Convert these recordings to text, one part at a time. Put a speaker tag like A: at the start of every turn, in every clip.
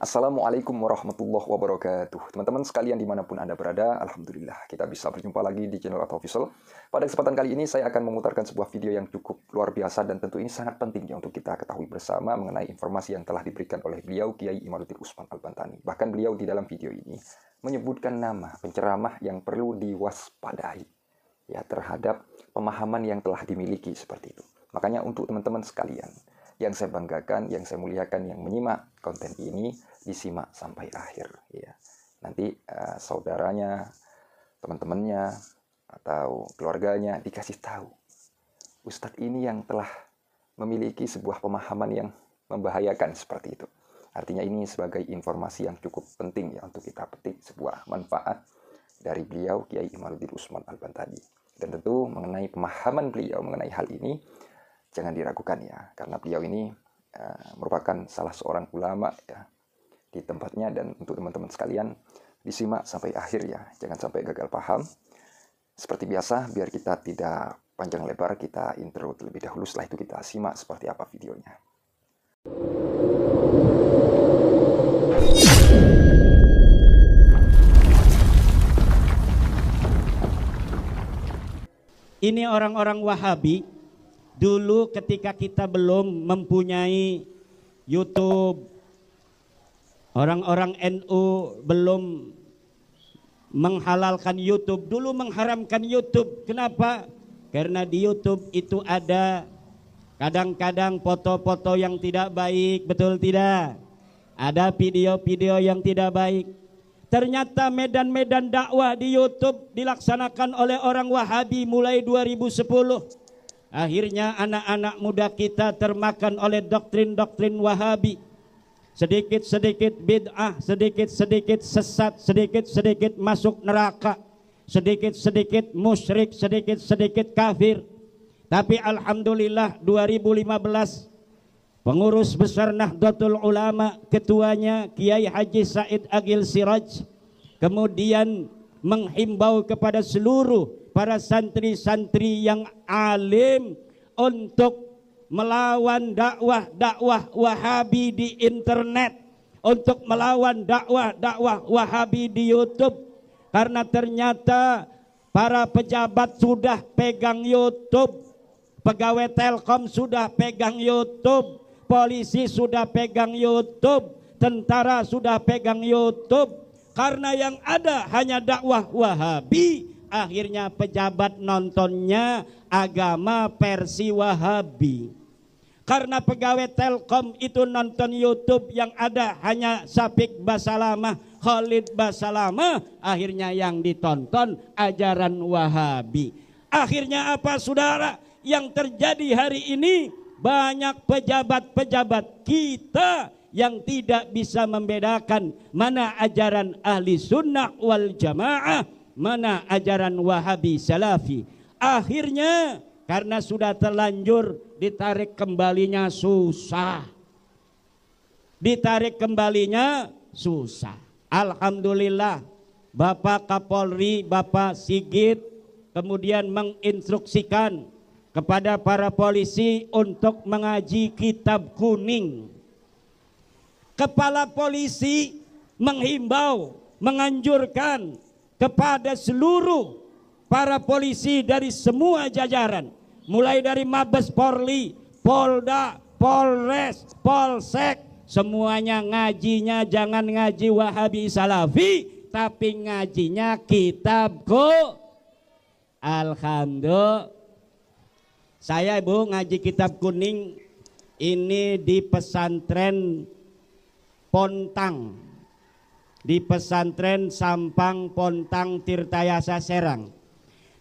A: Assalamualaikum warahmatullahi wabarakatuh. Teman-teman sekalian dimanapun Anda berada, Alhamdulillah kita bisa berjumpa lagi di channel atau official. Pada kesempatan kali ini saya akan memutarkan sebuah video yang cukup luar biasa dan tentu ini sangat penting ya untuk kita ketahui bersama mengenai informasi yang telah diberikan oleh beliau Kiai Imaruddin Usman Al-Bantani. Bahkan beliau di dalam video ini menyebutkan nama penceramah yang perlu diwaspadai ya terhadap pemahaman yang telah dimiliki seperti itu. Makanya untuk teman-teman sekalian, yang saya banggakan, yang saya muliakan, yang menyimak konten ini disimak sampai akhir. Ya. Nanti uh, saudaranya, teman-temannya, atau keluarganya dikasih tahu. Ustadz ini yang telah memiliki sebuah pemahaman yang membahayakan seperti itu. Artinya ini sebagai informasi yang cukup penting ya untuk kita petik sebuah manfaat dari beliau Kiai Imaruddin Usman al tadi. Dan tentu mengenai pemahaman beliau mengenai hal ini jangan diragukan ya karena beliau ini uh, merupakan salah seorang ulama ya di tempatnya dan untuk teman-teman sekalian disimak sampai akhir ya jangan sampai gagal paham seperti biasa biar kita tidak panjang lebar kita intro terlebih dahulu setelah itu kita simak seperti apa videonya
B: ini orang-orang Wahabi Dulu ketika kita belum mempunyai YouTube, orang-orang NU belum menghalalkan YouTube, dulu mengharamkan YouTube. Kenapa? Karena di YouTube itu ada kadang-kadang foto-foto yang tidak baik, betul tidak? Ada video-video yang tidak baik. Ternyata medan-medan dakwah di YouTube dilaksanakan oleh orang Wahabi mulai 2010. Akhirnya anak-anak muda kita termakan oleh doktrin-doktrin wahabi Sedikit-sedikit bid'ah, sedikit-sedikit sesat, sedikit-sedikit masuk neraka Sedikit-sedikit musyrik, sedikit-sedikit kafir Tapi Alhamdulillah 2015 Pengurus Besar Nahdlatul Ulama ketuanya Kiai Haji Said Agil Siraj Kemudian menghimbau kepada seluruh para santri-santri yang alim untuk melawan dakwah-dakwah Wahabi di internet, untuk melawan dakwah-dakwah Wahabi di YouTube karena ternyata para pejabat sudah pegang YouTube, pegawai Telkom sudah pegang YouTube, polisi sudah pegang YouTube, tentara sudah pegang YouTube karena yang ada hanya dakwah Wahabi akhirnya pejabat nontonnya agama versi wahabi karena pegawai telkom itu nonton youtube yang ada hanya Sapik Basalamah Khalid Basalamah akhirnya yang ditonton ajaran wahabi akhirnya apa saudara yang terjadi hari ini banyak pejabat-pejabat kita yang tidak bisa membedakan mana ajaran ahli sunnah wal jamaah mana ajaran Wahabi Salafi. Akhirnya karena sudah terlanjur ditarik kembalinya susah. Ditarik kembalinya susah. Alhamdulillah Bapak Kapolri, Bapak Sigit kemudian menginstruksikan kepada para polisi untuk mengaji kitab kuning. Kepala polisi menghimbau, menganjurkan kepada seluruh para polisi dari semua jajaran mulai dari Mabes Polri, Polda, Polres, Polsek semuanya ngajinya jangan ngaji Wahabi Salafi tapi ngajinya kitabku Alhamdulillah saya ibu ngaji kitab kuning ini di pesantren Pontang di pesantren Sampang Pontang Tirtayasa Serang.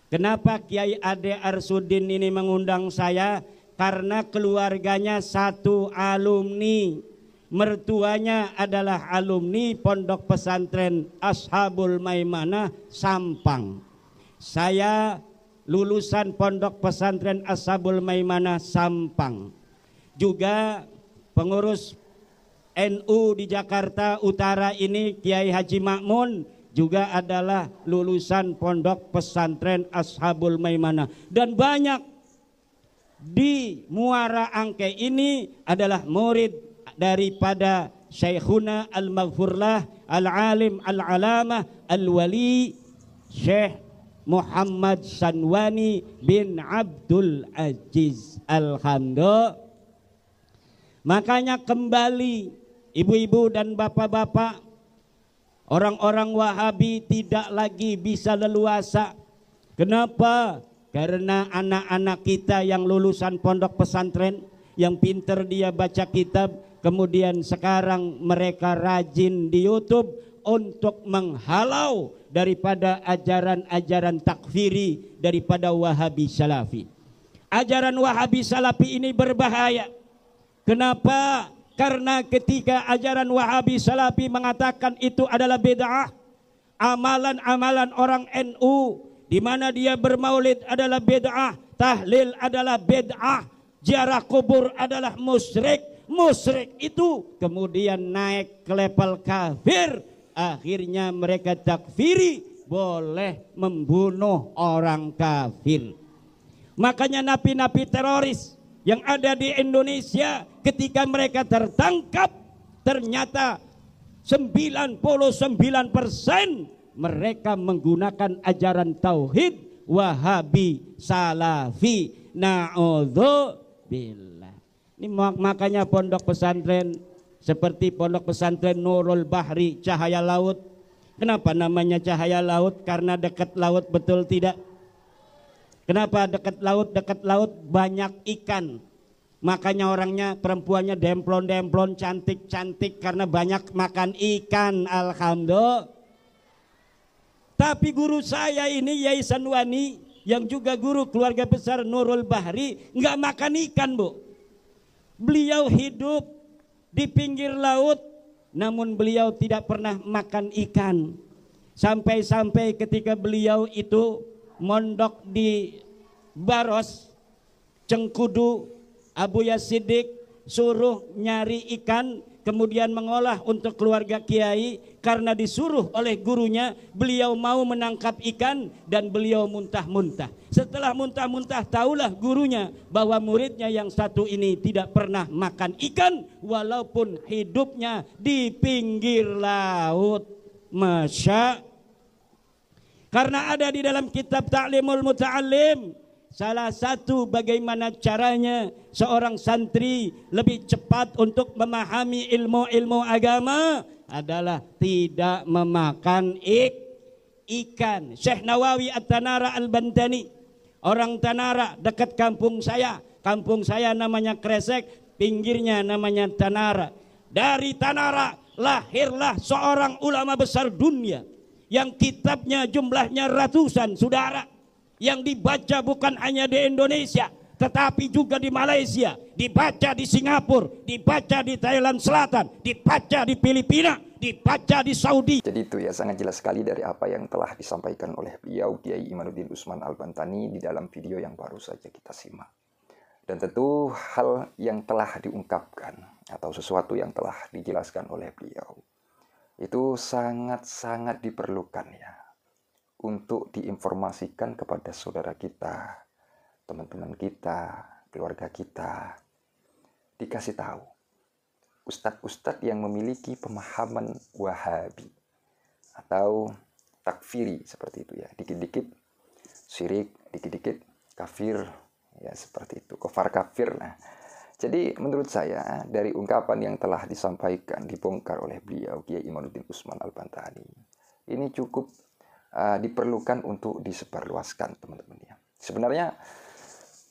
B: Kenapa Kiai Ade Arsudin ini mengundang saya? Karena keluarganya satu alumni, mertuanya adalah alumni Pondok Pesantren Ashabul Maimanah Sampang. Saya lulusan Pondok Pesantren Ashabul Maimanah Sampang. Juga pengurus NU di Jakarta Utara ini Kiai Haji Makmun juga adalah lulusan pondok pesantren Ashabul Maimana dan banyak di Muara Angke ini adalah murid daripada Syekhuna Al-Maghfurlah Al-Alim Al-Alamah Al-Wali Syekh Muhammad Sanwani bin Abdul Aziz Alhamdulillah Makanya kembali ibu-ibu dan bapak-bapak, orang-orang Wahabi tidak lagi bisa leluasa. Kenapa? Karena anak-anak kita yang lulusan pondok pesantren, yang pinter dia baca kitab, kemudian sekarang mereka rajin di YouTube untuk menghalau daripada ajaran-ajaran takfiri daripada Wahabi Salafi. Ajaran Wahabi Salafi ini berbahaya. Kenapa? Karena ketika ajaran Wahabi Salafi mengatakan itu adalah bid'ah, amalan-amalan orang NU di mana dia bermaulid adalah bid'ah, tahlil adalah bid'ah, jarak kubur adalah musyrik. Musyrik itu kemudian naik ke level kafir, akhirnya mereka takfiri boleh membunuh orang kafir. Makanya napi-napi teroris yang ada di Indonesia ketika mereka tertangkap ternyata 99% mereka menggunakan ajaran tauhid wahabi salafi billah ini makanya pondok pesantren seperti pondok pesantren Nurul Bahri cahaya laut kenapa namanya cahaya laut karena dekat laut betul tidak Kenapa dekat laut, dekat laut banyak ikan. Makanya orangnya perempuannya demplon-demplon cantik-cantik karena banyak makan ikan. Alhamdulillah. Tapi guru saya ini Yai Sanwani yang juga guru keluarga besar Nurul Bahri nggak makan ikan bu. Beliau hidup di pinggir laut namun beliau tidak pernah makan ikan. Sampai-sampai ketika beliau itu mondok di Baros Cengkudu Abu Yasidik suruh nyari ikan kemudian mengolah untuk keluarga kiai karena disuruh oleh gurunya beliau mau menangkap ikan dan beliau muntah-muntah setelah muntah-muntah tahulah gurunya bahwa muridnya yang satu ini tidak pernah makan ikan walaupun hidupnya di pinggir laut Masya karena ada di dalam kitab Ta'limul Muta'allim salah satu bagaimana caranya seorang santri lebih cepat untuk memahami ilmu-ilmu agama adalah tidak memakan ik, ikan. Syekh Nawawi At-Tanara Al-Bantani, orang Tanara dekat kampung saya. Kampung saya namanya Kresek, pinggirnya namanya Tanara. Dari Tanara lahirlah seorang ulama besar dunia yang kitabnya jumlahnya ratusan saudara yang dibaca bukan hanya di Indonesia tetapi juga di Malaysia, dibaca di Singapura, dibaca di Thailand Selatan, dibaca di
A: Filipina, dibaca di Saudi. Jadi itu ya sangat jelas sekali dari apa yang telah disampaikan oleh beliau Kiai Imanuddin Usman Al-Bantani di dalam video yang baru saja kita simak. Dan tentu hal yang telah diungkapkan atau sesuatu yang telah dijelaskan oleh beliau itu sangat-sangat diperlukan ya untuk diinformasikan kepada saudara kita, teman-teman kita, keluarga kita. Dikasih tahu. Ustadz-ustadz yang memiliki pemahaman wahabi atau takfiri seperti itu ya. Dikit-dikit syirik, dikit-dikit kafir, ya seperti itu. Kofar kafir. Nah, jadi menurut saya dari ungkapan yang telah disampaikan dibongkar oleh beliau Kiai Imanuddin Usman Al-Bantani ini cukup uh, diperlukan untuk disebarluaskan teman-teman ya. Sebenarnya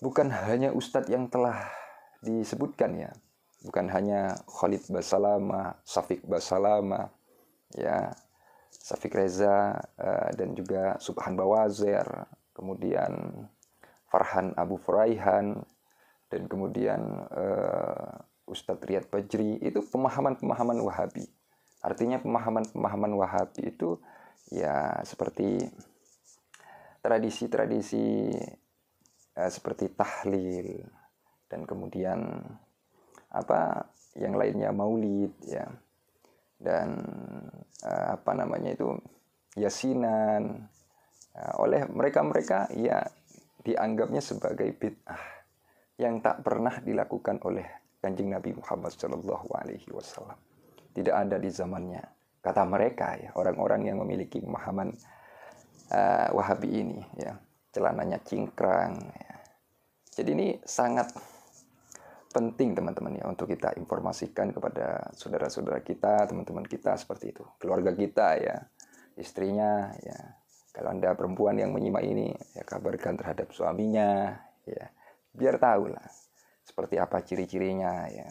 A: bukan hanya ustadz yang telah disebutkan ya, bukan hanya Khalid Basalama, Safiq Basalama, ya Safiq Reza uh, dan juga Subhan Bawazer, kemudian Farhan Abu Furaihan, dan kemudian uh, Ustadz Riyad Bajri itu pemahaman-pemahaman Wahabi. Artinya pemahaman-pemahaman Wahabi itu ya seperti tradisi-tradisi uh, seperti tahlil dan kemudian apa yang lainnya maulid ya dan uh, apa namanya itu yasinan uh, oleh mereka-mereka ya dianggapnya sebagai bid'ah yang tak pernah dilakukan oleh Kanjeng Nabi Muhammad Shallallahu alaihi wasallam. Tidak ada di zamannya. Kata mereka ya, orang-orang yang memiliki pemahaman uh, Wahabi ini ya, celananya cingkrang ya. Jadi ini sangat penting teman-teman ya untuk kita informasikan kepada saudara-saudara kita, teman-teman kita seperti itu, keluarga kita ya, istrinya ya. Kalau Anda perempuan yang menyimak ini, ya kabarkan terhadap suaminya ya biar tahu lah seperti apa ciri-cirinya ya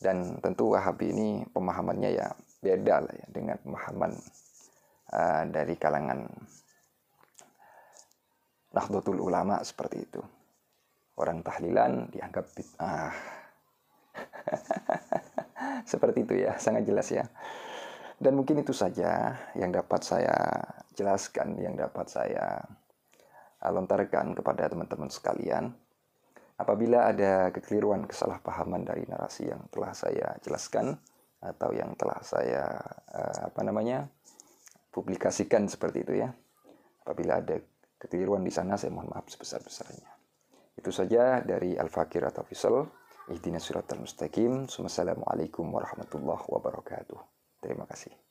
A: dan tentu Wahabi ini pemahamannya ya beda lah ya dengan pemahaman uh, dari kalangan Nahdlatul Ulama seperti itu orang tahlilan dianggap bid'ah seperti itu ya sangat jelas ya dan mungkin itu saja yang dapat saya jelaskan yang dapat saya lontarkan kepada teman-teman sekalian Apabila ada kekeliruan, kesalahpahaman dari narasi yang telah saya jelaskan atau yang telah saya uh, apa namanya publikasikan seperti itu ya. Apabila ada kekeliruan di sana, saya mohon maaf sebesar-besarnya. Itu saja dari Al-Fakir atau Fisal. surat al mustaqim. Assalamualaikum warahmatullahi wabarakatuh. Terima kasih.